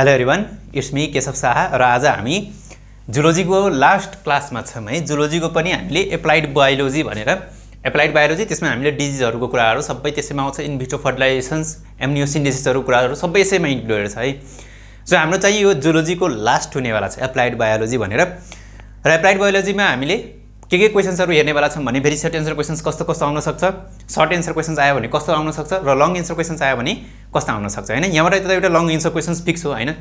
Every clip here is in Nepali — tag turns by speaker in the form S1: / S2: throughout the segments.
S1: hello everyone it's me Keshav Shah र आज हामी जुलोजीको लास्ट क्लासमा छौँ है जुलोजीको पनि हामीले एप्लाइड बायोलोजी भनेर एप्लाइड बायोलोजी त्यसमा हामीले डिजिजहरूको कुराहरू सबै त्यसैमा आउँछ इन्भिट्रो फर्टिलाइजेसन्स एमनियोसिन्डेसिसहरू कुराहरू सबै यसैमा इन्क्लुडेड छ है सो हाम्रो चाहिँ यो जुलोजीको लास्ट हुनेवाला छ एप्लाइड बायोलोजी भनेर र एप्लाइड बायोलोजीमा हामीले के के क्वेसन्सहरू हेर्नेवाला छन् भने फेरि सर्ट एन्सर क्वेसन्स कस्तो कस्तो आउन सक्छ सर्ट एन्सर क्वेसन्स आयो भने कस्तो आउन सक्छ र लङ एन्सर क्वेसन्स आयो भने कस्तो आउन सक्छ होइन यहाँबाट त एउटा लङ एन्सर क्वेसन्स फिक्स हो होइन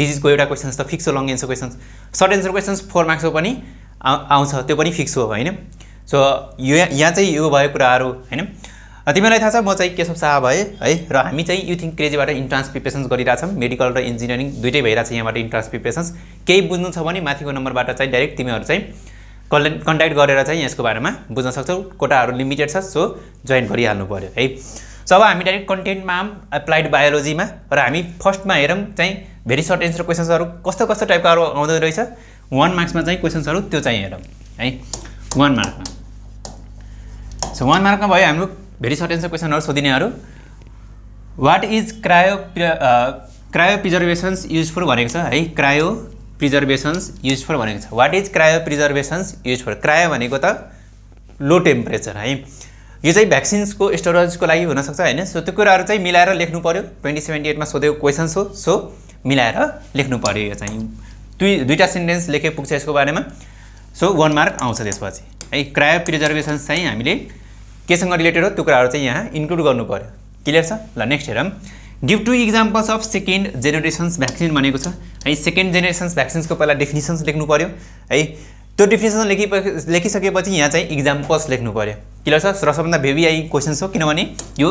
S1: डिजिजको एउटा क्वेसन्स त फिक्स हो long answer questions short answer questions four मार्क्सको पनि आउँछ त्यो पनि फिक्स हो होइन सो यो यहाँ चाहिँ यो भयो कुराहरू होइन तिमीलाई थाहा छ म चाहिँ केशव शाह भए है र हामी चाहिँ यु थिङ्क क्रेजीबाट इन्ट्रान्स प्रिपेरेसन्स गरिरहेछौँ मेडिकल र इन्जिनियरिङ दुइटै छ यहाँबाट इन्ट्रान्स प्रिपेरेसन्स केही बुझ्नु छ भने माथिको नम्बरबाट चाहिँ डाइरेक्ट तिमीहरू चाहिँ कन्ट्याक्ट कन्ट्याक्ट गरेर चाहिँ यसको बारेमा बुझ्न सक्छौँ कोटाहरू लिमिटेड छ सो जोइन गरिहाल्नु पऱ्यो है सो अब हामी डाइरेक्ट कन्टेन्टमा आऊँ एप्लाइड बायोलोजीमा र हामी फर्स्टमा हेरौँ चाहिँ भेरी सर्ट एन्सर क्वेसन्सहरू कस्तो कस्तो टाइपकाहरू आउँदो रहेछ वान मार्क्समा चाहिँ क्वेसन्सहरू त्यो चाहिँ हेरौँ है वान मार्कमा सो वान मार्कमा भयो हाम्रो भेरी सर्ट एन्सर क्वेसनहरू सोधिनेहरू what is cryo cryopreservations useful भनेको छ है क्रायो प्रिजर्भेसन्स युज फर भनेको छ what is cryopreservations use for cryo भनेको त लो टेम्परेचर है यो चाहिँ भ्याक्सिन्सको स्टोरेजको लागि हुनसक्छ होइन सो त्यो कुराहरू चाहिँ मिलाएर लेख्नु पऱ्यो ट्वेन्टी सेभेन्टी एटमा सोधेको क्वेसन्स हो सो मिलाएर लेख्नु पऱ्यो यो चाहिँ दुई दुईवटा सेन्टेन्स लेखे पुग्छ यसको बारेमा सो वान मार्क आउँछ त्यसपछि है क्रायो प्रिजर्भेसन्स चाहिँ हामीले केसँग रिलेटेड हो त्यो कुराहरू चाहिँ यहाँ इन्क्लुड गर्नु पऱ्यो क्लियर छ ल नेक्स्ट हेरौँ give to examples of second generations vaccine भनेको छ है सेकेन्ड जेनेरेसन्स भ्याक्सिन्सको पहिला डेफिनेसन्स लेख्नु पऱ्यो है त्यो डेफिनेसन लेखि लेखिसकेपछि यहाँ चाहिँ इक्जाम्पल्स लेख्नु पऱ्यो क्लियर छ र सबभन्दा आई क्वेसन्स हो किनभने यो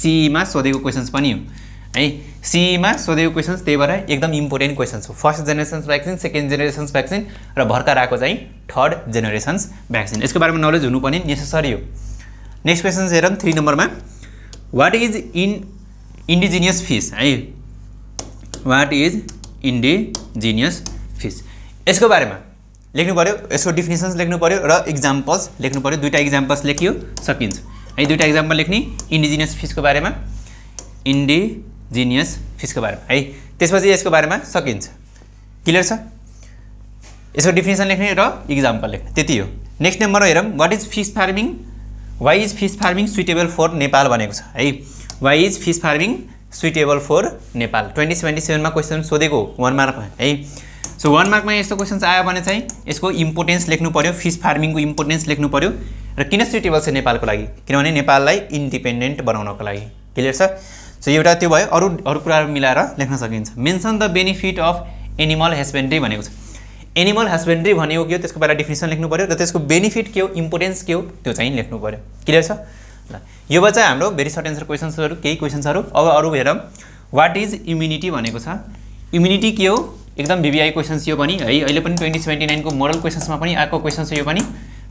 S1: सिईमा सोधेको क्वेसन्स पनि हो है सिईमा सोधेको क्वेसन्स त्यही भएर एकदम इम्पोर्टेन्ट क्वेसन्स हो first generations vaccine second generations vaccine र भर्खर आएको चाहिँ थर्ड जेनेरेसन्स भ्याक्सिन यसको बारेमा नलेज हुनुपर्ने नेसेसरी हो नेक्स्ट क्वेसन्स हेरौँ थ्री नम्बरमा what is in indigenous fish है वाट इज इन्डिजिनियस फिस यसको बारेमा लेख्नु पऱ्यो यसको डिफिनेसन्स लेख्नु पऱ्यो र इक्जाम्पल्स लेख्नु पऱ्यो दुइटा इक्जाम्पल्स लेखियो सकिन्छ है दुइटा इक्जाम्पल लेख्ने इन्डिजिनियस फिसको बारेमा इन्डिजिनियस फिसको बारेमा है त्यसपछि यसको बारेमा सकिन्छ क्लियर छ यसको डिफिनेसन लेख्ने र इक्जाम्पल लेख्ने त्यति हो नेक्स्ट नम्बर हेरौँ what is fish farming why is fish farming suitable for Nepal भनेको छ है why is fish farming suitable for Nepal twenty seventy सेभेनमा क्वेसन सोधेको वान मार्क है सो वान मार्कमा यस्तो क्वेसन्स आयो भने चाहिँ यसको इम्पोर्टेन्स लेख्नु पऱ्यो फिस फार्मिङको इम्पोर्टेन्स लेख्नु पऱ्यो र किन सुइटेबल छ नेपालको लागि किनभने नेपाललाई इन्डिपेन्डेन्ट बनाउनको लागि क्लियर छ सो एउटा त्यो भयो अरू अरू कुराहरू मिलाएर लेख्न सकिन्छ mention the benefit of animal husbandry भनेको छ एनिमल हस्बेन्ड्री भनेको के हो त्यसको पहिला डिफिनेसन लेख्नु पऱ्यो र त्यसको बेनिफिट के हो इम्पोर्टेन्स के हो त्यो चाहिँ लेख्नु पऱ्यो क्लियर छ यो भयो चाहिँ हाम्रो भेरी सर्ट एन्सर क्वेसन्सहरू केही क्वेसन्सहरू अब अरू हेरौँ वाट इज इम्युनिटी भनेको छ इम्युनिटी के हो एकदम भिभिआई क्वेसन्स यो पनि है अहिले पनि ट्वेन्टी सेभेन्टी नाइनको मोडल क्वेसन्समा पनि आएको क्वेसन्स यो पनि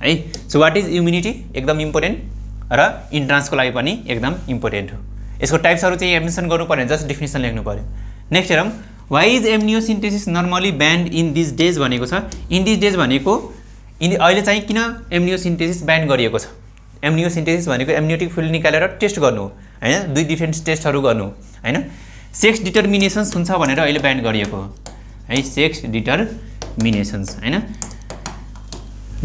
S1: है सो वाट इज इम्युनिटी एकदम इम्पोर्टेन्ट र इन्ट्रान्सको लागि पनि एकदम इम्पोर्टेन्ट हो यसको टाइप्सहरू चाहिँ एडमिसन गर्नु पऱ्यो जस्ट डिफिनेसन लेख्नु पऱ्यो नेक्स्ट हेरौँ why is amniocentesis normally banned in this days भनेको छ इन दिस डेज भनेको इन अहिले चाहिँ किन एमनियोसिन्थेसिस ब्यान्ड गरिएको छ एमनियोसिन्थेसिस सिन्थेसिस भनेको एमनियोटिक फिल्ड निकालेर टेस्ट गर्नु होइन दुई डिफ्रेन्ट टेस्टहरू गर्नु होइन सेक्स डिटर्मिनेसन्स हुन्छ भनेर अहिले ब्यान्ड गरिएको है सेक्स डिटर्मिनेसन्स होइन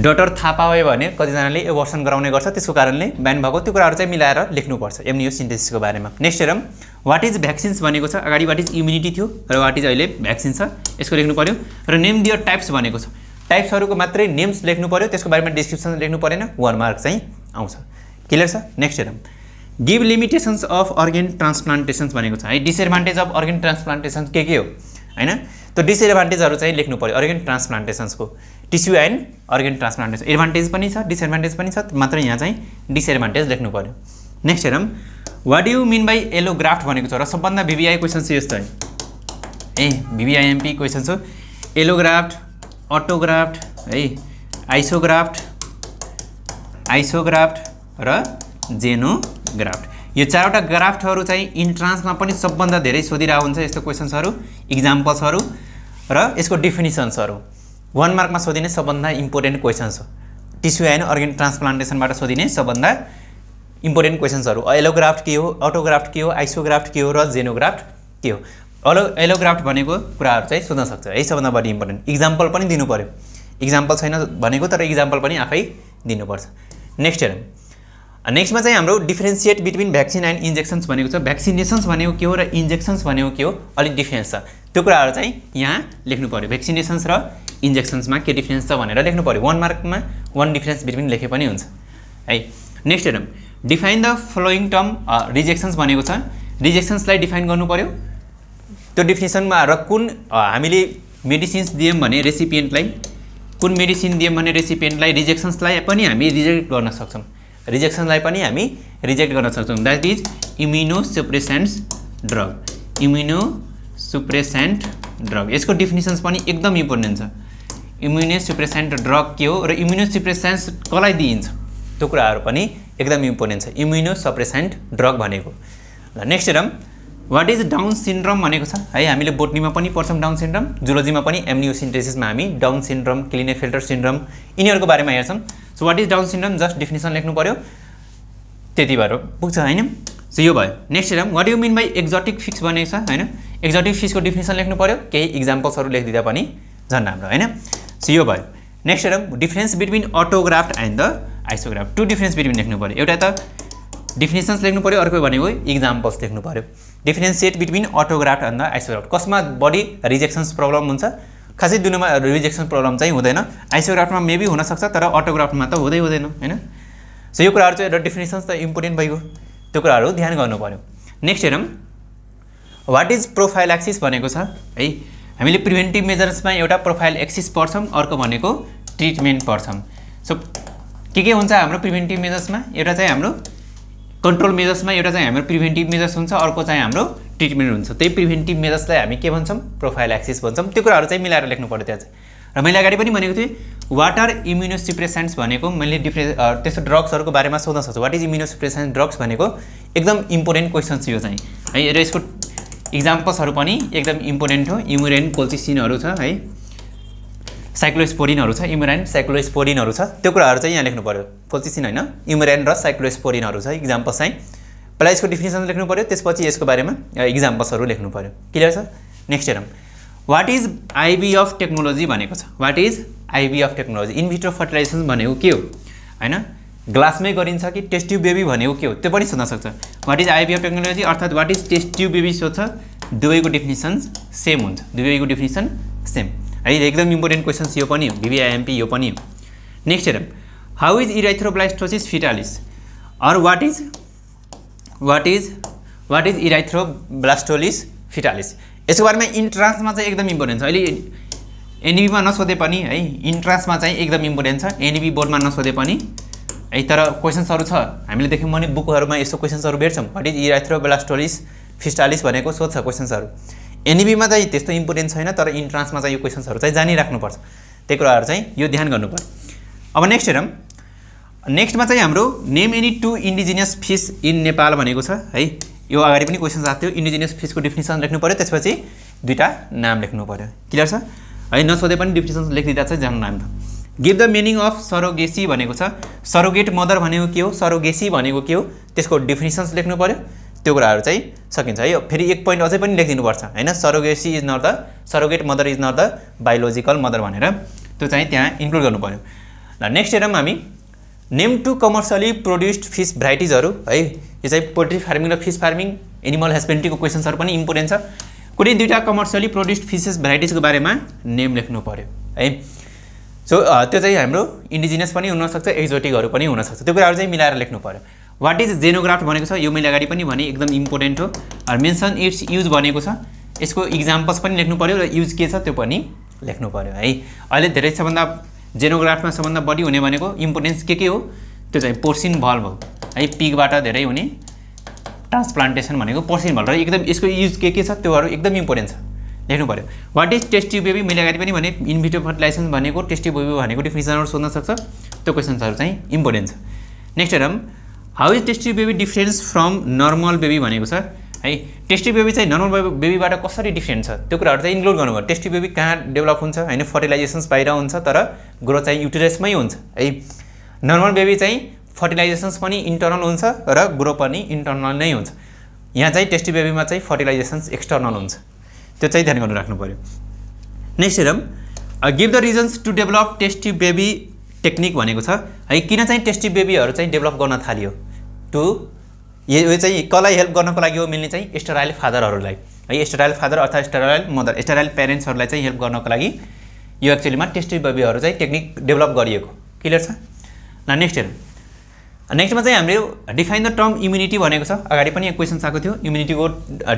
S1: डटर थाहा पायो भने कतिजनाले एभर्सन गराउने गर्छ त्यसको कारणले ब्यान भएको त्यो कुराहरू चाहिँ मिलाएर लेख्नुपर्छ एम्नियो सिन्टेसिसको बारेमा नेक्स्ट हेरौँ वाट इज भ्याक्सिन्स भनेको छ अगाडि वाट इज इम्युनिटी थियो र वाट इज अहिले भ्याक्सिन छ यसको लेख्नु पऱ्यो र नेम दियर टाइप्स भनेको छ टाइप्सहरूको मात्रै नेम्स लेख्नु पऱ्यो त्यसको बारेमा डिस्क्रिप्सन लेख्नु परेन वान मार्क चाहिँ आउँछ क्लियर छ नेक्स्ट हेरौँ give limitations of organ transplantations भनेको छ है डिसएडभान्टेज अफ अर्गेन ट्रान्सप्लान्टेसन के के हो होइन त्यो डिसएडभान्टेजहरू चाहिँ लेख्नु पऱ्यो अर्गेन ट्रान्सप्लान्टेसन्सको tissue and organ transplantation advantage पनि छ डिसएडभान्टेज पनि छ मात्र यहाँ चाहिँ डिसएडभान्टेज लेख्नु पऱ्यो नेक्स्ट हेरौँ what you mean by allograft भनेको छ र सबभन्दा भिभिआई क्वेसन चाहिँ यस्तो है ए भिभिआइएमपी क्वेसन्स हो एलोग्राफ्ट अटोग्राफ्ट है आइसोग्राफ्ट आइसोग्राफ्ट र जेनोग्राफ्ट यो चारवटा ग्राफ्टहरू चाहिँ इन्ट्रान्समा पनि सबभन्दा धेरै सोधिरहेको हुन्छ यस्तो क्वेसन्सहरू इक्जाम्पल्सहरू र यसको डिफिनिसन्सहरू वान मार्कमा सोधिने सबभन्दा इम्पोर्टेन्ट क्वेसन्स हो टिस्यु एन्ड अर्ग्यान ट्रान्सप्लान्टेसनबाट सोधिने सबभन्दा इम्पोर्टेन्ट क्वेसन्सहरू एलोग्राफ्ट के हो अटोग्राफ्ट के हो आइसोग्राफ्ट के हो र जेनोग्राफ्ट के हो अलो एलोग्राफ्ट भनेको कुराहरू चाहिँ सोध्न सक्छ है सबभन्दा बढी इम्पोर्टेन्ट इक्जाम्पल पनि दिनु पऱ्यो इक्जाम्पल छैन भनेको तर इक्जाम्पल पनि आफै दिनुपर्छ नेक्स्ट हेरौँ नेक्स्टमा चाहिँ हाम्रो differentiate between vaccine and injections भनेको छ भ्याक्सिनेसन्स भनेको के हो र इन्जेक्सन्स भनेको के हो अलिक डिफ्रेन्स छ त्यो कुराहरू चाहिँ यहाँ लेख्नु पऱ्यो भ्याक्सिनेसन्स र इन्जेक्सन्समा के डिफ्रेन्स छ भनेर लेख्नु पऱ्यो वान मार्कमा वान डिफ्रेन्स बिट्विन लेखे पनि हुन्छ है नेक्स्ट हेरौँ define the following term rejections भनेको छ रिजेक्सन्सलाई डिफाइन गर्नु पऱ्यो त्यो डिफिनेसनमा र कुन हामीले मेडिसिन्स दियौँ भने रेसिपिएन्टलाई कुन मेडिसिन दियौँ भने रेसिपिएन्टलाई रिजेक्सन्सलाई पनि हामी रिजेक्ट गर्न सक्छौँ रिजेक्सनलाई पनि हामी रिजेक्ट गर्न सक्छौँ that is immunosuppressants drug immunosuppressant drug यसको डिफिनिसन्स पनि एकदम इम्पोर्टेन्ट छ इम्युनो सुप्रेसेन्ट ड्रग के हो र इम्युनो सुप्रेसेन्स कसलाई दिइन्छ त्यो कुराहरू पनि एकदम इम्पोर्टेन्ट छ इम्युनो सप्रेसेन्ट ड्रग भनेको ल नेक्स्ट हेरौँ वाट इज डाउन सिन्ड्रम भनेको छ है हामीले बोटनीमा पनि पढ्छौँ डाउन सिन्ड्रम जुलोजीमा पनि एमनियोसिन्थेसिसमा हामी Down syndrome Klinefelter syndrome यिनीहरूको बारेमा हेर्छौँ so what is Down syndrome just definition लेख्नु पऱ्यो त्यति भएर पुग्छ होइन सो यो भयो नेक्स्ट हेरौँ what you mean by exotic fish भनेको छ होइन एक्जोटिक फिक्सको डिफिनेसन लेख्नु पऱ्यो केही इक्जाम्पल्सहरू लेखिदिँदा पनि झन् राम्रो होइन सो यो भयो नेक्स्ट हेरौँ difference between autograft and the isograft two difference between लेख्नु पऱ्यो एउटा त डिफिनेसन्स लेख्नु पऱ्यो अर्को भनेको इक्जाम्पल्स लेख्नु पऱ्यो differentiate between autograft the isograft कसमा बडी रिजेक्सन्स प्रब्लम हुन्छ खासै दुनमा रिजेक्सन प्रब्लम चाहिँ हुँदैन आइसोग्राफ्टमा मेबी हुनसक्छ तर अटोग्राफ्टमा त हुँदै हुँदैन होइन सो यो कुराहरू चाहिँ एउटा डिफिनेसन्स त इम्पोर्टेन्ट भइगयो त्यो कुराहरू ध्यान गर्नु पऱ्यो नेक्स्ट हेरौँ वाट इज प्रोफाइल एक्सिस भनेको छ है हामीले प्रिभेन्टिभ मेजर्समा एउटा प्रोफाइल एक्सिस पढ्छौँ अर्को भनेको ट्रिटमेन्ट पढ्छौँ सो के के हुन्छ हाम्रो प्रिभेन्टिभ मेजर्समा एउटा चाहिँ हाम्रो कन्ट्रोल मेजर्समा एउटा चाहिँ हाम्रो प्रिभेन्टिभ मेजर्स हुन्छ अर्को चाहिँ हाम्रो ट्रिटमेन्ट हुन्छ त्यही प्रिभेन्टिभ मेजर्सलाई हामी के भन्छौँ प्रोफाइल एक्सिस भन्छौँ त्यो कुराहरू चाहिँ मिलाएर लेख्नु पऱ्यो त्यहाँ चाहिँ र मैले अगाडि पनि भनेको थिएँ वाट आर इम्युनोसिप्रेसेन्ट्स भनेको मैले डिफ्रे त्यस्तो ड्रग्सहरूको बारेमा सोध्न सक्छु वाट इज इम्युनोसिप्रेसेन्ट ड्रग्स भनेको एकदम इम्पोर्टेन्ट क्वेसन छ यो चाहिँ है र यसको इक्जाम्पल्सहरू पनि एकदम इम्पोर्टेन्ट हो इम्युरेन कोल्चिसिनहरू छ है साइक्लोस्पोरिनहरू छ इमुरेन साइक्लोस्पोरिनहरू छ त्यो कुराहरू चाहिँ यहाँ लेख्नु पऱ्यो पोजिसन होइन इमुरेन र साइक्लोस्पोरिनहरू छ इक्जाम्पल्स चाहिँ पहिला यसको डिफिनेसन लेख्नु पऱ्यो त्यसपछि यसको बारेमा इक्जाम्पल्सहरू लेख्नु पऱ्यो क्लियर छ नेक्स्ट हेरौँ what is IVF of technology भनेको छ what is IVF of technology in vitro fertilization भनेको के हो होइन ग्लासमै गरिन्छ कि टेस्ट्यु बेबी भनेको के हो त्यो पनि सोध्न सक्छ what is IVF of technology अर्थात् वाट इज टेस्ट्यु बेबी सोध्छ दुवैको डेफिनेसन सेम हुन्छ दुवैको डेफिनेसन सेम है एकदम इम्पोर्टेन्ट क्वेसन्स यो पनि हो भिभिआइएमपी यो पनि हो नेक्स्ट हेरौँ how is erythroblastosis fetalis or what is what is what is erythroblastosis fetalis यसको बारेमा इन्ट्रान्समा चाहिँ एकदम इम्पोर्टेन्ट छ अहिले एनइबीमा e नसोधे पनि है इन्ट्रान्समा चाहिँ एकदम इम्पोर्टेन्ट छ एनइबी बोर्डमा e नसोधे पनि है तर क्वेसन्सहरू छ हामीले देख्यौँ भने बुकहरूमा यस्तो क्वेसन्सहरू भेट्छौँ वाट इज इराइथ्रोब्लास्टोलिस फिस्टालिस भनेको सोध्छ क्वेसन्सहरू एनइबीमा चाहिँ त्यस्तो इम्पोर्टेन्ट छैन तर इन्ट्रान्समा चाहिँ यो क्वेसन्सहरू चाहिँ जानिराख्नुपर्छ त्यही कुराहरू चाहिँ यो ध्यान गर्नु अब नेक्स्ट हेरौँ नेक्स्टमा चाहिँ हाम्रो name any two indigenous fish in Nepal भनेको छ है यो अगाडि पनि क्वेसन्स आएको थियो इन्डिजिनियस फिसको डिफिनेसन लेख्नु पऱ्यो त्यसपछि दुईवटा नाम लेख्नु पऱ्यो क्लियर छ है नसोधे पनि डिफिनेसन लेखिदिँदा चाहिँ जानु नाम त give the meaning of surrogacy भनेको छ सरोगेट मदर भनेको के हो सरोगेसी भनेको के हो त्यसको डिफिनेसन्स लेख्नु पऱ्यो त्यो कुराहरू चाहिँ सकिन्छ है फेरि एक पोइन्ट अझै पनि लेखिदिनुपर्छ होइन surrogacy is not the surrogate mother is not the biological mother भनेर त्यो चाहिँ त्यहाँ इन्क्लुड गर्नु पऱ्यो ल नेक्स्ट हेरौँ हामी name two commercially produced fish भेराइटिजहरू है यो चाहिँ पोल्ट्री फार्मिङ र फिस फार्मिङ एनिमल हस्बेन्ड्रीको क्वेसन्सहरू पनि इम्पोर्टेन्ट छ कुनै दुईवटा कमर्सियली प्रड्युस्ड फिसेस भेराइटिजको बारेमा नेम लेख्नु पऱ्यो है सो त्यो चाहिँ हाम्रो इन्डिजिनियस पनि हुनसक्छ एक्जोटिकहरू पनि हुनसक्छ त्यो कुराहरू चाहिँ मिलाएर लेख्नु पऱ्यो वाट इज जेनोग्राफ्ट भनेको छ यो मैले अगाडि पनि भने एकदम इम्पोर्टेन्ट हो मेन्सन इट्स युज भनेको छ यसको इक्जाम्पल्स पनि लेख्नु पऱ्यो र युज के छ त्यो पनि लेख्नु पऱ्यो है अहिले धेरै सबभन्दा जेनोग्राफमा सबभन्दा बढी हुने भनेको इम्पोर्टेन्स के के हो त्यो चाहिँ पोर्सिन भल्भ हो है पिकबाट धेरै हुने ट्रान्सप्लान्टेसन भनेको पोर्सिन भल्भ र एकदम यसको युज के के छ त्योहरू एकदम इम्पोर्टेन्ट छ लेख्नु पऱ्यो वाट इज टेस्टी बेबी मैले अगाडि पनि भने इन्भिटो फर्टिलाइजेसन भनेको टेस्टी बेबी भनेको डिफिनेसनहरू सोध्न सक्छ त्यो क्वेसन्सहरू चाहिँ इम्पोर्टेन्ट छ नेक्स्ट हेरौँ how is test tube baby difference from normal baby भनेको छ है टेस्टी बेबी चाहिँ नर्मल बेबीबाट कसरी डिफ्रेन्ट छ त्यो कुराहरू चाहिँ इन्क्लुड गर्नुभयो टेस्टी बेबी कहाँ डेभलप हुन्छ होइन फर्टिलाइजेसन्स बाहिर हुन्छ तर ग्रोथ चाहिँ युटेरसमै हुन्छ है नर्मल बेबी चाहिँ फर्टिलाइजेसन्स पनि इन्टर्नल हुन्छ र ग्रो पनि इन्टर्नल नै हुन्छ यहाँ चाहिँ टेस्टी बेबीमा चाहिँ फर्टिलाइजेसन्स एक्सटर्नल हुन्छ त्यो चाहिँ ध्यान गर्नु राख्नु पऱ्यो नेक्स्ट हेरौँ give the reasons to develop test tube baby technique भनेको छ है किन चाहिँ टेस्टी बेबीहरू चाहिँ डेभलप गर्न थाल्यो टु यो चाहिँ कसलाई हेल्प गर्नको लागि हो मिल्ने चाहिँ एस्टराइल फादरहरूलाई है एस्टराइल फादर अर्थात् एस्टराइल मदर एस्टराइल प्यारेन्ट्सहरूलाई चाहिँ हेल्प गर्नको लागि यो एक्चुअलीमा टेस्टी बेबीहरू चाहिँ टेक्निक डेभलप गरिएको क्लियर छ ल नेक्स्ट हेरौँ नेक्स्टमा चाहिँ हामीले डिफाइन द टर्म इम्युनिटी भनेको छ अगाडि पनि क्वेसन्स आएको थियो इम्युनिटीको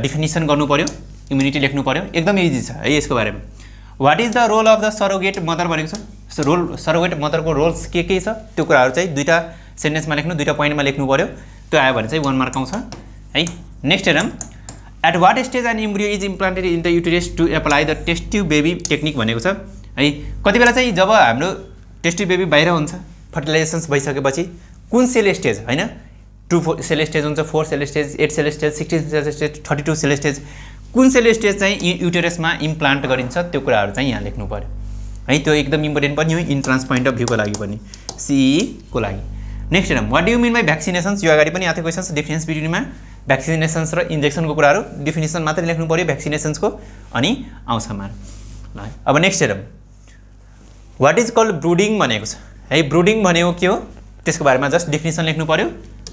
S1: डिफिनेसन गर्नु पऱ्यो इम्युनिटी लेख्नु पऱ्यो एकदम इजी छ है यसको बारेमा what is the role of the surrogate mother भनेको छ रोल सरोगेट मदरको रोल्स के के छ त्यो कुराहरू चाहिँ दुईवटा सेन्टेन्समा लेख्नु दुईवटा पोइन्टमा लेख्नु पऱ्यो त्यो आयो भने चाहिँ वान मार्क आउँछ है नेक्स्ट हेरौँ at what stage and embryo is implanted in the uterus to apply the test tube baby technique भनेको छ है कति बेला चाहिँ जब हाम्रो टेस्ट्यु बेबी बाहिर हुन्छ फर्टिलाइजेसन्स भइसकेपछि कुन सेल स्टेज होइन टु फोर सेल स्टेज हुन्छ four cell stage eight cell stage sixteen cell stage thirty two cell stage कुन सेल स्टेज चाहिँ युटेरसमा इम्प्लान्ट गरिन्छ त्यो कुराहरू चाहिँ यहाँ लेख्नु पऱ्यो है त्यो एकदम इम्पोर्टेन्ट पनि हो इन्ट्रान्स पोइन्ट अफ भ्यूको लागि पनि सिईको e लागि नेक्स्ट हेरौँ what you mean by vaccinations यो अगाडि पनि आएको क्वेसन्स डिफ्रेन्स बिट्विनमा भ्याक्सिनेसन्स र इन्जेक्सनको कुराहरू डिफिनेसन मात्रै लेख्नु पऱ्यो भ्याक्सिनेसन्सको अनि आउँछ मार ल अब नेक्स्ट हेरौँ वाट इज कल्ड ब्रुडिङ भनेको छ है ब्रुडिङ भनेको के हो त्यसको बारेमा जस्ट डेफिनेसन लेख्नु पऱ्यो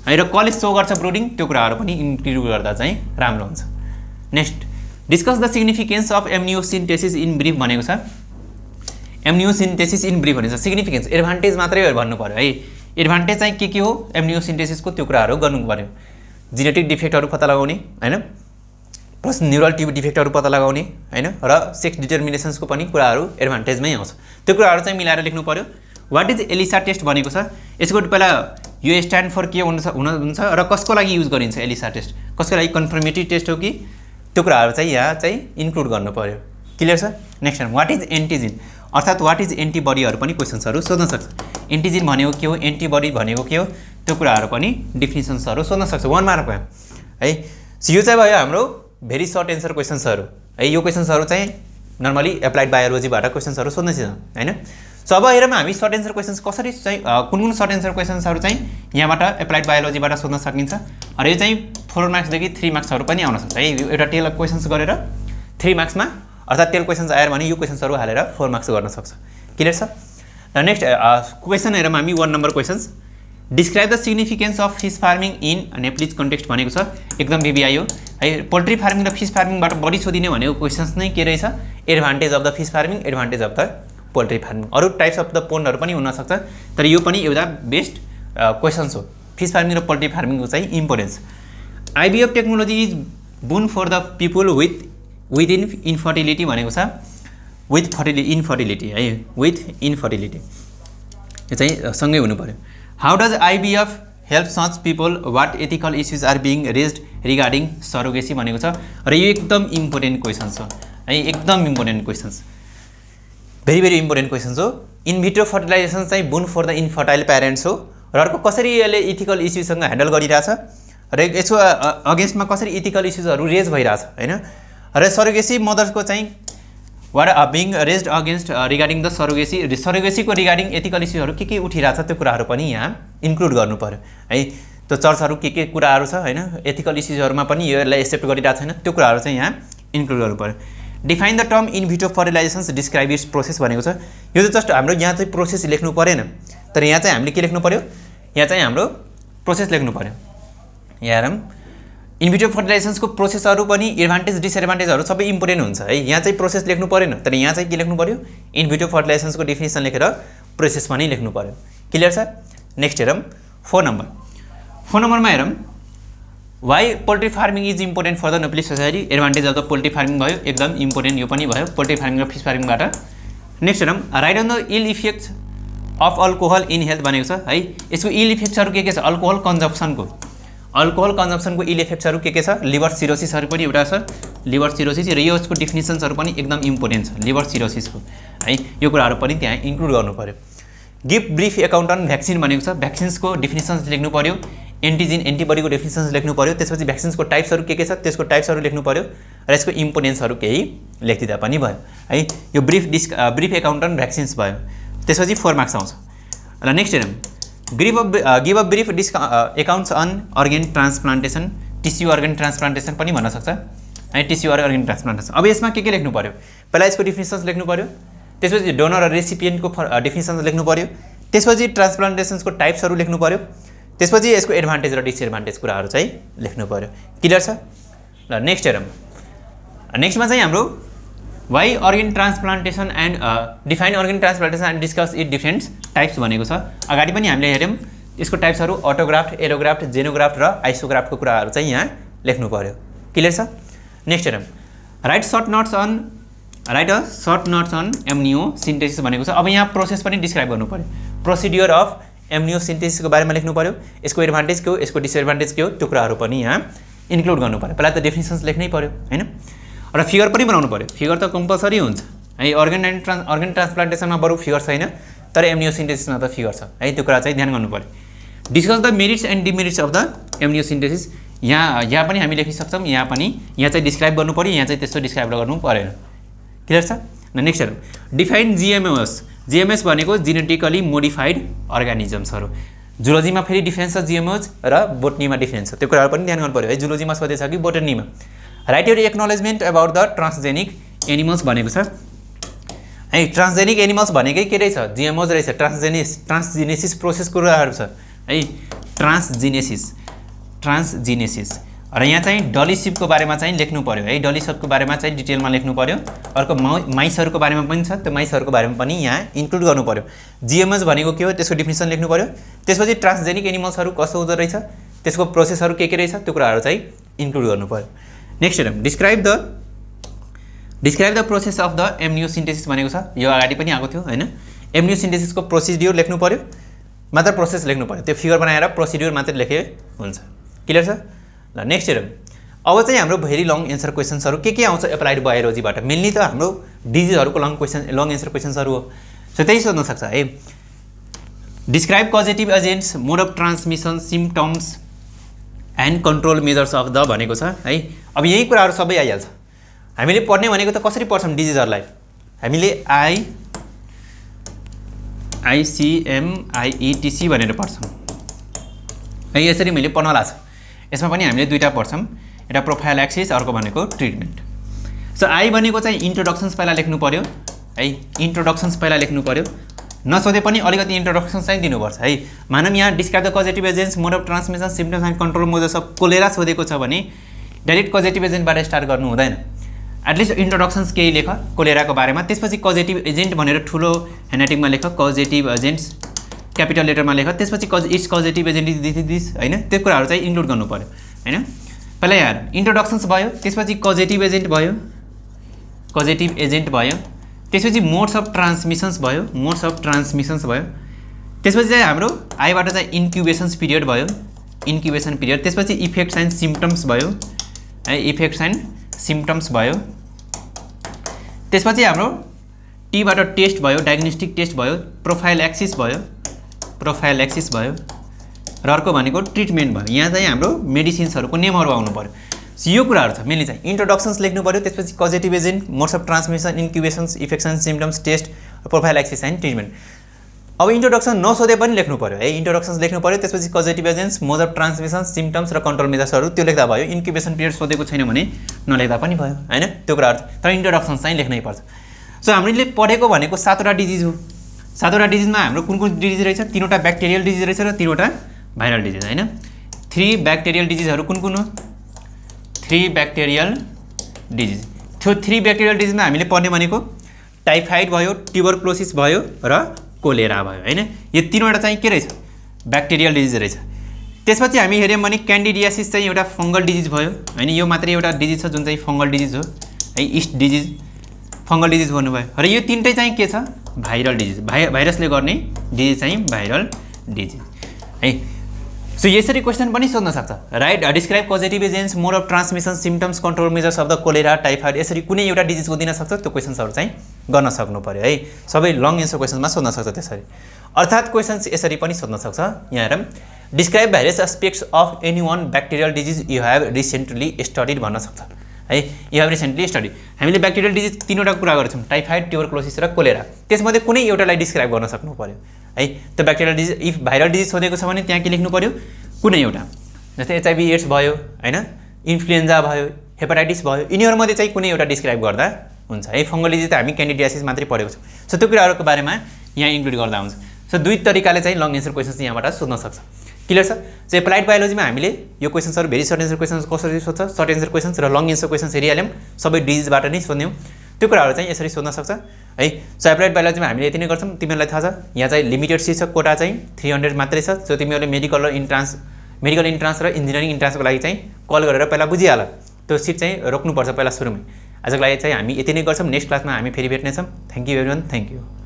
S1: है र कलेज सो गर्छ ब्रुडिङ त्यो कुराहरू पनि इन्क्लुड गर्दा चाहिँ राम्रो हुन्छ next discuss the significance of amniocentesis in brief भनेको छ एमनियोसिन्थेसिस इन ब्रिफ भनेको छ सिग्निफिकेन्स एडभान्टेज मात्रै भन्नु पऱ्यो है एडभान्टेज चाहिँ के के हो को त्यो कुराहरू गर्नु पऱ्यो जेनेटिक डिफेक्टहरू पत्ता लगाउने होइन प्लस न्युरल ट्युब डिफेक्टहरू पत्ता लगाउने होइन र सेक्स डिटर्मिनेसन्सको पनि कुराहरू एडभान्टेजमै आउँछ त्यो कुराहरू चाहिँ मिलाएर लेख्नु पऱ्यो वाट इज एलिसा टेस्ट भनेको छ यसको पहिला यो स्ट्यान्ड फर के हुन्छ हुन्छ र कसको लागि युज गरिन्छ एलिसा टेस्ट कसको लागि कन्फर्मेटिभ टेस्ट हो कि त्यो कुराहरू चाहिँ यहाँ चाहिँ इन्क्लुड गर्नु पऱ्यो क्लियर छ नेक्स्ट वाट इज एन्टिजिन अर्थात् वाट इज एन्टिबडीहरू पनि क्वेसन्सहरू सोध्न सक्छ एन्टिजिन भनेको के हो एन्टिबडी भनेको के हो त्यो कुराहरू पनि डिफिनेसन्सहरू सोध्न सक्छ वान मार्क भयो है सो यो चाहिँ भयो हाम्रो भेरी सर्ट एन्सर क्वेसन्सहरू है यो क्वेसन्सहरू चाहिँ नर्मली एप्लाइड बायोलोजीबाट क्वेसन्सहरू सोध्न होइन सो अब हेरौँ हामी सर्ट एन्सर क्वेसन्स कसरी चाहिँ कुन कुन सर्ट एन्सर क्वेसन्सहरू चाहिँ यहाँबाट एप्लाइड बायोलोजीबाट सोध्न सकिन्छ र यो चाहिँ फोर मार्क्सदेखि थ्री मार्क्सहरू पनि आउन सक्छ है एउटा टेल क्वेसन्स गरेर थ्री मार्क्समा अर्थात् टेल क्वेसन्स आएर भने यो क्वेसन्सहरू हालेर फोर मार्क्स गर्न सक्छ क्लियर छ र नेक्स्ट क्वेसन हेरौँ हामी one number questions describe the significance of fish farming in Nepalese context भनेको छ एकदम बिबिआई हो है पोल्ट्री फार्मिङ र फिस फार्मिङबाट बढी सोधिने भनेको क्वेसन्स नै के रहेछ advantage of the fish farming advantage of the poultry farming अरू टाइप्स अफ द पोन्डहरू पनि हुनसक्छ तर यो पनि एउटा बेस्ट क्वेसन्स हो फिस फार्मिङ र पोल्ट्री फार्मिङको चाहिँ importance IVF technology is boon for the people with with in infertility भनेको छ विथ फर्टिलि इन्फर्टिलिटी है विथ इन्फर्टिलिटी यो चाहिँ सँगै हुनु पऱ्यो how does IVF help such people what ethical issues are being raised regarding surrogacy भनेको छ र यो एकदम इम्पोर्टेन्ट क्वेसन्स हो है एकदम important questions very very important questions हो इन्भिट्रो फर्टिलाइजेसन चाहिँ बुन फर द इन्फर्टाइल प्यारेन्ट्स हो र अर्को कसरी यसले इथिकल इस्युसँग ह्यान्डल गरिरहेछ र यसो अगेन्स्टमा कसरी इथिकल इस्युजहरू रेज भइरहेछ होइन र सरोगेसी मदर्सको चाहिँ what are being raised against regarding the surrogacy सरोगेसीको रिगार्डिङ एथिकल इस्युहरू के के उठिरहेछ त्यो कुराहरू पनि यहाँ इन्क्लुड गर्नु पऱ्यो है त्यो चर्चहरू के के कुराहरू छ होइन एथिकल इस्युजहरूमा पनि यसलाई एक्सेप्ट गरिरहेको छैन त्यो कुराहरू चाहिँ यहाँ इन्क्लुड गर्नु पऱ्यो define the term in vitro fertilizations describe its process भनेको छ यो चाहिँ जस्ट हाम्रो यहाँ चाहिँ प्रोसेस लेख्नु परेन तर यहाँ चाहिँ हामीले के लेख्नु पऱ्यो यहाँ चाहिँ हाम्रो प्रोसेस लेख्नु पऱ्यो यहाँ हेरौँ इन्भिटो फर्टिलाइजेसन्सको प्रोसेसहरू पनि एडभान्टेज डिसएडभान्टेजहरू सबै इम्पोर्टेन्ट हुन्छ है यहाँ चाहिँ प्रोसेस लेख्नु परेन तर यहाँ चाहिँ के लेख्नु पऱ्यो इन्भिटो फर्टिलाइजेसन्सको डिफिनिसन लेखेर प्रोसेस पनि लेख्नु पऱ्यो क्लियर छ नेक्स्ट हेरौँ फोन नम्बर फोन नम्बरमा हेरौँ why poultry farming is important for the Nepalese society advantage of the poultry farming भयो एकदम इम्पोर्टेन्ट यो पनि भयो पोल्ट्री फार्मिङ र फिस फार्मिङबाट नेक्स्ट हेरौँ write on the ill effects of alcohol in health भनेको छ है यसको इल इफेक्ट्सहरू के के छ अल्कोहल कन्जम्सनको अल्कोहल कन्जम्सनको इल इफेक्ट्सहरू के के छ लिभर सिरोसिसहरू पनि एउटा छ लिभर सिरोसिस र यसको डिफिनेसन्सहरू पनि एकदम इम्पोर्टेन्ट छ लिभर सिरोसिसको है यो कुराहरू पनि त्यहाँ इन्क्लुड गर्नु पऱ्यो give brief account on vaccine भनेको छ भ्याक्सिन्सको डिफिनेसन्स लेख्नु पऱ्यो एन्टिजिन एन्टिबडीको डेफिनेसन्स लेख्नु पऱ्यो त्यसपछि भ्याक्सिन्सको टाइप्सहरू के के छ त्यसको टाइप्सहरू लेख्नु पऱ्यो र यसको इम्पोर्टेन्सहरू केही लेखिदिँदा पनि भयो है यो brief disc brief account on vaccines भयो त्यसपछि फोर मार्क्स आउँछ र नेक्स्ट हेरौँ brief of give a brief disc accounts on organ transplantation tissue organ transplantation पनि भन्न सक्छ है टिस्यु अर्ग्यान ट्रान्सप्लान्टेसन अब यसमा के के लेख्नु पऱ्यो पहिला यसको डिफिनेसन्स लेख्नु पऱ्यो त्यसपछि डोनर र रेसिपिएन्टको डिफिनेसन्स लेख्नु पऱ्यो त्यसपछि ट्रान्सप्लान्टेसन्सको टाइप्सहरू लेख्नु पऱ्यो त्यसपछि यसको एडभान्टेज र डिसएडभान्टेज कुराहरू चाहिँ लेख्नु पऱ्यो क्लियर छ ल नेक्स्ट हेरौँ नेक्स्टमा चाहिँ हाम्रो why organ transplantation and define organ transplantation and discuss it different types भनेको छ अगाडि पनि हामीले हेऱ्यौँ यसको टाइप्सहरू अटोग्राफ्ट एरोग्राफ्ट जेनोग्राफ्ट र आइसोग्राफ्टको कुराहरू चाहिँ यहाँ लेख्नु पऱ्यो क्लियर छ नेक्स्ट हेरौँ write short notes on write a short notes on amniocentesis भनेको छ अब यहाँ प्रोसेस पनि डिस्क्राइब गर्नु पऱ्यो प्रोसिड्योर अफ एमनियोसिन्थेसिसको बारेमा लेख्नु पऱ्यो यसको एडभान्टेज के हो यसको डिसएडभान्टेज के हो त्यो कुराहरू पनि यहाँ इन्क्लुड गर्नु पऱ्यो पहिला त डेफिनेसन्स लेख्नै पऱ्यो होइन र फिगर पनि बनाउनु पऱ्यो फिगर त कम्पलसरी हुन्छ है अर्ग्यान एन्ड ट्रान्स अर्ग्यान ट्रान्सप्लान्टेसनमा बरु फिगर छैन तर मा त फिगर छ है त्यो कुरा चाहिँ ध्यान गर्नु पऱ्यो discuss the merits and demerits of the amniocentesis यहाँ यहाँ पनि हामी लेखिसक्छौँ यहाँ पनि यहाँ चाहिँ डिस्क्राइब गर्नु पऱ्यो यहाँ चाहिँ त्यस्तो डिस्क्राइब गर्नु परेन क्लियर छ नेक्स्ट हेरौँ डिफाइन जिएमओस जिएमएस भनेको जेनेटिकली मोडिफाइड अर्गानिजम्सहरू जुलोजीमा फेरि डिफ्रेन्स छ जिएमएच र बोटनीमा डिफ्रेन्स छ त्यो कुराहरू पनि ध्यान गर्नु पऱ्यो है जुलोजीमा सोधेछ कि बोटनीमा राइट एउटा acknowledgement about the transgenic animals भनेको छ है ट्रान्सजेनिक एनिमल्स भनेकै के रहेछ जिएमओज रहेछ ट्रान्सजेनिस ट्रान्सजिनेसिस प्रोसेस कुराहरू छ है ट्रान्सजिनेसिस ट्रान्सजिनेसिस र यहाँ चाहिँ डली सिपको बारेमा चाहिँ लेख्नु पऱ्यो है डली बारेमा चाहिँ डिटेलमा लेख्नु पऱ्यो अर्को माउ माइसहरूको बारेमा पनि छ त्यो माइसहरूको बारेमा पनि यहाँ इन्क्लुड गर्नु पऱ्यो जिएमएस भनेको के हो त्यसको डिफिनेसन लेख्नु पऱ्यो त्यसपछि ट्रान्सजेनिक एनिमल्सहरू कस्तो हुँदो रहेछ त्यसको प्रोसेसहरू के के रहेछ त्यो कुराहरू चाहिँ इन्क्लुड गर्नु पऱ्यो नेक्स्ट हेरौँ describe the describe the process of the synthesis भनेको छ यो अगाडि पनि आएको थियो होइन सिन्थेसिसको प्रोसिड्योर लेख्नु पऱ्यो मात्र प्रोसेस लेख्नु पऱ्यो त्यो फिगर बनाएर प्रोसिड्युर मात्रै लेखे हुन्छ क्लियर छ ल नेक्स्ट हेरौँ अब चाहिँ हाम्रो भेरी लङ एन्सर क्वेसन्सहरू के के आउँछ एप्लाइड बायोलोजीबाट मेन्ली त हाम्रो डिजिजहरूको लङ क्वेसन लङ एन्सर क्वेसन्सहरू हो सो त्यही सोध्न सक्छ है describe causative agents mode of transmission symptoms and control measures of the भनेको छ है अब यही कुराहरू सबै आइहाल्छ हामीले पढ्ने भनेको त कसरी पढ्छौँ डिजिजहरूलाई हामीले आई आइसिएमआइइटिसी e भनेर पढ्छौँ है यसरी मैले पढ्न लाग्छ यसमा पनि हामीले दुईवटा पढ्छौँ एउटा एक्सिस अर्को भनेको ट्रिटमेन्ट सो आई भनेको चाहिँ इन्ट्रोडक्सन्स पहिला लेख्नु पऱ्यो है इन्ट्रोडक्सन्स पहिला लेख्नु पऱ्यो नसोधे पनि अलिकति इन्ट्रोडक्सन चाहिँ दिनुपर्छ है मानव यहाँ describe the causative agents mode of transmission symptoms and control mode of cholera सोधेको छ भने डाइरेक्ट कजेटिभ एजेन्टबाट स्टार्ट गर्नु हुँदैन एटलिस्ट इन्ट्रोडक्सन्स केही लेख कोलेराको बारेमा त्यसपछि कजेटिभ एजेन्ट भनेर ठुलो हेनाटिकमा लेख कजेटिभ एजेन्ट्स क्यापिटल लेटरमा लेख त्यसपछि cause its causative agent this this होइन त्यो कुराहरू चाहिँ इन्क्लुड गर्नु पऱ्यो होइन पहिला यहाँ इन्ट्रोडक्सन्स भयो त्यसपछि कजेटिभ एजेन्ट भयो कजेटिभ एजेन्ट भयो त्यसपछि मोड्स अफ ट्रान्समिसन्स भयो मोड्स अफ ट्रान्समिसन्स भयो त्यसपछि चाहिँ हाम्रो आईबाट चाहिँ इन्क्युबेसन्स पिरियड भयो इन्क्युबेसन पिरियड त्यसपछि इफेक्ट्स एन्ड सिम्टम्स भयो है इफेक्ट्स एन्ड सिम्टम्स भयो त्यसपछि हाम्रो टीबाट टेस्ट भयो डायग्नोस्टिक टेस्ट भयो प्रोफाइल एक्सिस भयो प्रोफाइल एक्सिस भयो र अर्को भनेको ट्रिटमेन्ट भयो यहाँ चाहिँ हाम्रो मेडिसिन्सहरूको नेमहरू आउनु पऱ्यो सो यो कुराहरू छ मेनली चाहिँ इन्ट्रोडक्सन्स लेख्नु पऱ्यो त्यसपछि causative agent modes of transmission incubations infection symptoms test prophylaxis and treatment अब इन्ट्रोडक्सन नसोधे पनि लेख्नु पऱ्यो है इन्ट्रोडक्सन्स लेख्नु पऱ्यो त्यसपछि causative agents mode of transmission symptoms र कन्ट्रोल मेजर्सहरू त्यो लेख्दा भयो इन्क्युबेसन पिरियड सोधेको छैन भने नलेख्दा पनि भयो होइन त्यो कुराहरू तर इन्ट्रोडक्सन चाहिँ लेख्नै पर्छ सो हामीले पढेको भनेको सातवटा डिजिज हो सातवटा डिजिजमा हाम्रो कुन कुन डिजिज रहेछ तिनवटा ब्याक्टेरियल डिजिज रहेछ र तिनवटा भाइरल डिजिज होइन थ्री ब्याक्टेरियल डिजिजहरू कुन कुन हो थ्री ब्याक्टेरियल डिजिज त्यो थ्री ब्याक्टेरियल डिजिजमा हामीले पढ्ने भनेको टाइफाइड भयो ट्युबरक्लोसिस भयो र कोलेरा भयो होइन यो तिनवटा चाहिँ के रहेछ ब्याक्टेरियल डिजिज रहेछ त्यसपछि हामी हेऱ्यौँ भने क्यान्डिडियासिस चाहिँ एउटा फङ्गल डिजिज भयो होइन यो मात्रै एउटा डिजिज छ जुन चाहिँ फङ्गल डिजिज हो है इस्ट डिजिज फङ्गल डिजिज भन्नुभयो र यो तिनटै चाहिँ के छ भाइरल डिजिज भाइ भाइरसले गर्ने डिजिज चाहिँ भाइरल डिजिज है सो यसरी क्वेसन पनि सोध्न सक्छ right describe positive agents mode of transmission symptoms control measures of the cholera typhoid यसरी कुनै एउटा डिजिजको दिन सक्छ त्यो क्वेसन्सहरू चाहिँ गर्न सक्नु पऱ्यो है सबै लङ एन्सर क्वेसनमा सोध्न सक्छ त्यसरी अर्थात् क्वेसन्स यसरी पनि सोध्न सक्छ यहाँ describe virus aspects of any one bacterial disease you have recently studied भन्न सक्छ है यो हेभ रिसेन्टली स्टडी हामीले ब्याक्टेरियल डिजिज तिनवटा कुरा गर्छौँ टाइफाइड ट्युबरक्लोसिस र कोलेरा त्यसमध्ये कुनै एउटालाई डिस्क्राइब गर्न सक्नु पऱ्यो है त्यो bacterial disease if viral disease सोधेको छ भने त्यहाँ के लेख्नु पऱ्यो कुनै एउटा जस्तै एचआइबी एड्स भयो होइन इन्फ्लुएन्जा भयो हेपाटाइटिस भयो यिनीहरूमध्ये चाहिँ कुनै एउटा डिस्क्राइब गर्दा हुन्छ है फङ्गल डिजिज त हामी क्यान्डिडियासिस मात्रै पढेको छौँ सो त्यो कुराहरूको बारेमा यहाँ इन्क्लुड गर्दा हुन्छ सो दुई तरिकाले चाहिँ लङ एन्सर क्वेसन्स यहाँबाट सोध्न सक्छ क्लियर छ सो एप्लाइड बायोलोजीमा हामीले यो क्वेसन्सहरू भेरी सर्ट एन्सर क्वेसन्स कसरी सोध्छ सर्ट एन्सर क्वेसन्स र लङ एन्सर क्वेसन्स हेरिहाल्यौँ सबै डिजिजबाट नै सोध्यौँ त्यो कुराहरू चाहिँ यसरी सोध्न सक्छ है सो एप्लाइड बायोलोजीमा हामीले यति नै गर्छौँ तिमीहरूलाई थाहा छ यहाँ चाहिँ लिमिटेड सिट छ कोटा चाहिँ थ्री हन्ड्रेड मात्रै छ सो तिमीहरूले मेडिकल र इन्ट्रान्स मेडिकल इन्ट्रान्स र इन्जिनियरिङ इन्ट्रान्सको लागि चाहिँ कल गरेर पहिला बुझिहाल त्यो सिट चाहिँ रोक्नुपर्छ पहिला सुरुमै आजको लागि चाहिँ हामी यति नै गर्छौँ नेक्स्ट क्लासमा हामी फेरि भेट्नेछौँ thank you everyone thank you